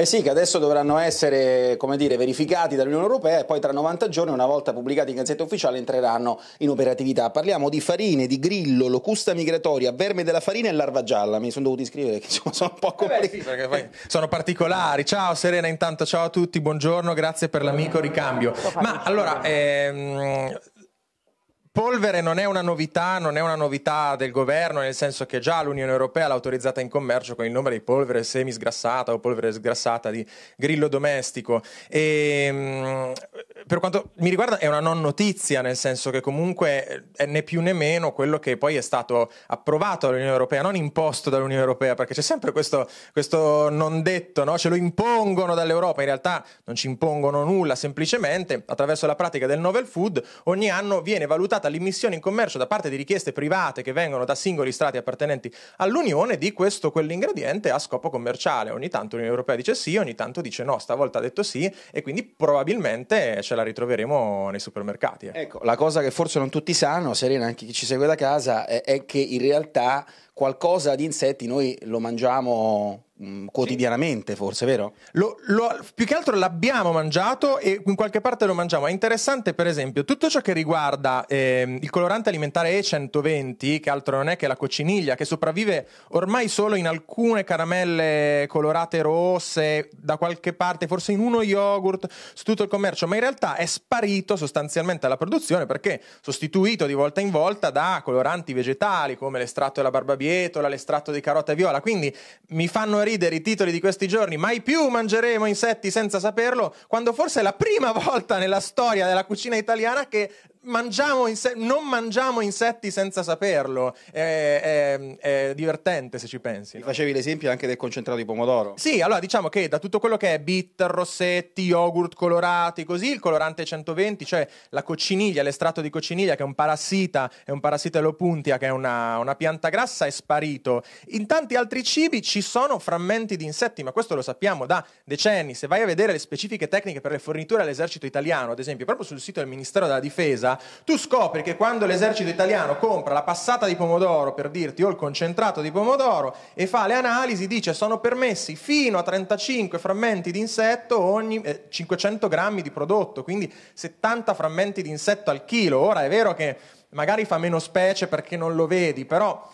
Eh sì, che adesso dovranno essere dire, verificati dall'Unione Europea e poi tra 90 giorni, una volta pubblicati in Gazzetta Ufficiale, entreranno in operatività. Parliamo di farine, di grillo, locusta migratoria, verme della farina e larva gialla. Mi sono dovuti scrivere che insomma, sono un po' complicati. Eh sì, sono particolari. Ciao Serena, intanto ciao a tutti, buongiorno, grazie per l'amico ricambio. Ma allora, ehm, polvere non è una novità, non è una novità del governo, nel senso che già l'Unione Europea l'ha autorizzata in commercio con il nome di polvere semisgrassata o polvere sgrassata di grillo domestico. E, ehm, per quanto mi riguarda è una non notizia, nel senso che comunque eh, è né più né meno quello che poi è stato approvato dall'Unione Europea, non imposto dall'Unione Europea, perché c'è sempre questo, questo non detto, no? ce lo impongono dall'Europa, in realtà non ci impongono nulla, semplicemente attraverso la pratica del novel food ogni anno viene valutata l'immissione in commercio da parte di richieste private che vengono da singoli strati appartenenti all'Unione di questo o quell'ingrediente a scopo commerciale. Ogni tanto l'Unione Europea dice sì, ogni tanto dice no, stavolta ha detto sì e quindi probabilmente ce la ritroveremo nei supermercati. Ecco. ecco, la cosa che forse non tutti sanno, Serena, anche chi ci segue da casa, è, è che in realtà qualcosa di insetti noi lo mangiamo Mm, quotidianamente, sì. forse, vero? Lo, lo, più che altro l'abbiamo mangiato e in qualche parte lo mangiamo. È interessante, per esempio, tutto ciò che riguarda eh, il colorante alimentare E120, che altro non è che la cocciniglia che sopravvive ormai solo in alcune caramelle colorate rosse, da qualche parte, forse in uno yogurt, su tutto il commercio, ma in realtà è sparito sostanzialmente dalla produzione perché sostituito di volta in volta da coloranti vegetali come l'estratto della barbabietola, l'estratto di carota e viola. Quindi mi fanno ridere i titoli di questi giorni, mai più mangeremo insetti senza saperlo, quando forse è la prima volta nella storia della cucina italiana che mangiamo inse- non mangiamo insetti senza saperlo. È, è, è divertente se ci pensi. No? Facevi l'esempio anche del concentrato di pomodoro. Sì, allora diciamo che da tutto quello che è bitter, rossetti, yogurt colorati, così, il colorante 120, cioè la cocciniglia, l'estratto di cocciniglia, che è un parassita, è un parassita parasitelopuntia, che è una, una pianta grassa, è sparito. In tanti altri cibi ci sono frammenti di insetti, ma questo lo sappiamo da decenni. Se vai a vedere le specifiche tecniche per le forniture all'esercito italiano, ad esempio, proprio sul sito del Ministero della Difesa, cosa, tu scopri che quando l'esercito italiano compra la passata di pomodoro, per dirti, o il concentrato di pomodoro, e fa le analisi, dice sono permessi fino a 35 frammenti di insetto ogni eh, 500 grammi di prodotto, quindi 70 frammenti di insetto al chilo. Ora è vero che magari fa meno specie perché non lo vedi, però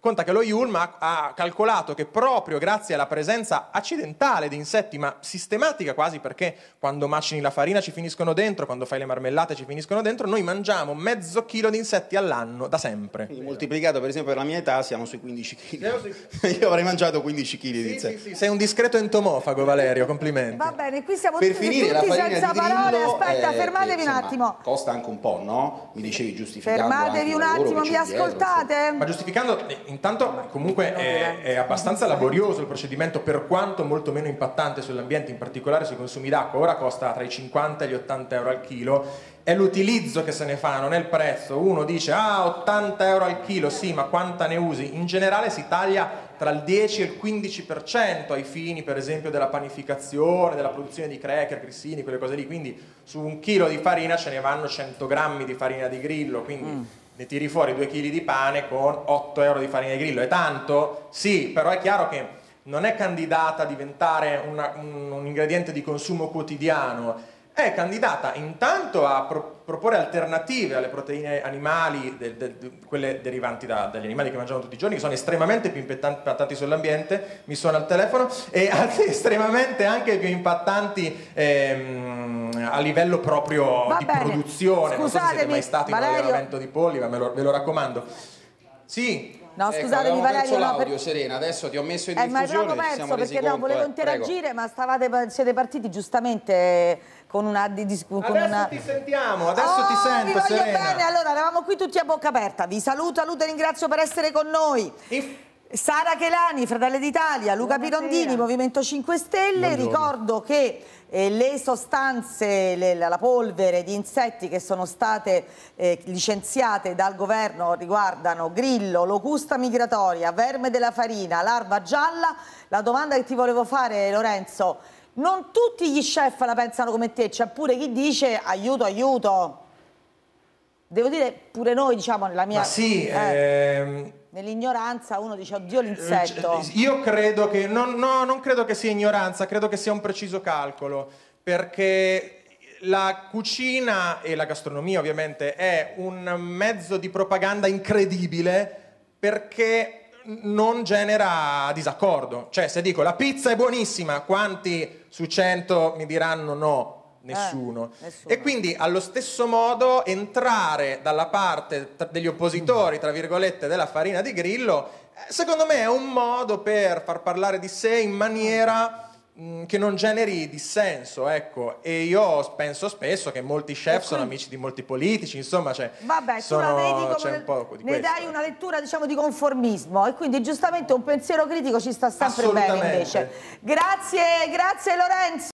conta che lo IULM ha, ha, calcolato che proprio grazie alla presenza accidentale di insetti, ma sistematica quasi perché quando macini la farina ci finiscono dentro, quando fai le marmellate ci finiscono dentro, noi mangiamo mezzo chilo di insetti all'anno, da sempre. Quindi moltiplicato per esempio per la mia età siamo sui 15 kg. Io avrei mangiato 15 kg sì, di insetti. Sì, sì, Sei un discreto entomofago Valerio, complimenti. Va bene, qui siamo per tutti, finire, tutti senza parole, grillo, aspetta, eh, fermatevi che, un attimo. Costa anche un po', no? Mi dicevi giustificando Fermatevi un attimo, mi ascoltate? Dietro, ma giustificando intanto comunque è, è, abbastanza laborioso il procedimento per quanto molto meno impattante sull'ambiente, in particolare sui consumi d'acqua, ora costa tra i 50 e gli 80 euro al chilo, è l'utilizzo che se ne fa, non è il prezzo, uno dice ah 80 euro al chilo, sì ma quanta ne usi? In generale si taglia tra il 10 e il 15% ai fini per esempio della panificazione, della produzione di cracker, grissini, quelle cose lì, quindi su un chilo di farina ce ne vanno 100 grammi di farina di grillo, quindi... Mm ne tiri fuori 2 kg di pane con 8 euro di farina di grillo. È tanto? Sì, però è chiaro che non è candidata a diventare una, un, un ingrediente di consumo quotidiano è candidata intanto a pro- proporre alternative alle proteine animali, de- de- de- quelle derivanti da- dagli animali che mangiamo tutti i giorni, che sono estremamente più impattanti sull'ambiente, mi suona il telefono, e anzi estremamente anche più impattanti ehm, a livello proprio Va di bene. produzione. Scusatemi, non so se siete mai stati Valerio. in un allevamento di polli, ma lo- ve lo raccomando. Sì. No, ecco, scusatemi Vanelli, ma l'audio, per... Serena, adesso ti ho messo in eh, diffusione, ma avevamo perso perché conto, no, volevo interagire, eh, ma stavate, siete partiti giustamente con una discussione. Adesso una... ti sentiamo, adesso oh, ti sento, Serena. bene, allora, eravamo qui tutti a bocca aperta. Vi saluto, saluto e ringrazio per essere con noi. E... Sara Chelani, Fratelli d'Italia, Luca Pirondini, Movimento 5 Stelle, Buongiorno. ricordo che eh, le sostanze, le, la polvere di insetti che sono state eh, licenziate dal governo riguardano grillo, locusta migratoria, verme della farina, larva gialla. La domanda che ti volevo fare Lorenzo, non tutti gli chef la pensano come te, c'è pure chi dice aiuto, aiuto. Devo dire pure noi, diciamo, nella mia... Ma sì, eh. ehm Nell'ignoranza uno dice oddio eh, l'insetto. Cioè, io credo che, non, no, non credo che sia ignoranza, credo che sia un preciso calcolo, perché la cucina e la gastronomia ovviamente è un mezzo di propaganda incredibile perché non genera disaccordo. Cioè, se dico la pizza è buonissima, quanti su 100 mi diranno no? Nessuno. Eh, nessuno. E quindi allo stesso modo entrare dalla parte degli oppositori, tra virgolette, della farina di grillo, eh, secondo me è un modo per far parlare di sé in maniera mm, che non generi dissenso, ecco. E io penso spesso che molti chef sono amici di molti politici, insomma, cioè, Vabbè, sono, vedi c'è un po' di ne questo. dai una lettura, diciamo, di conformismo e quindi giustamente un pensiero critico ci sta sempre bene invece. Grazie, grazie Lorenzo.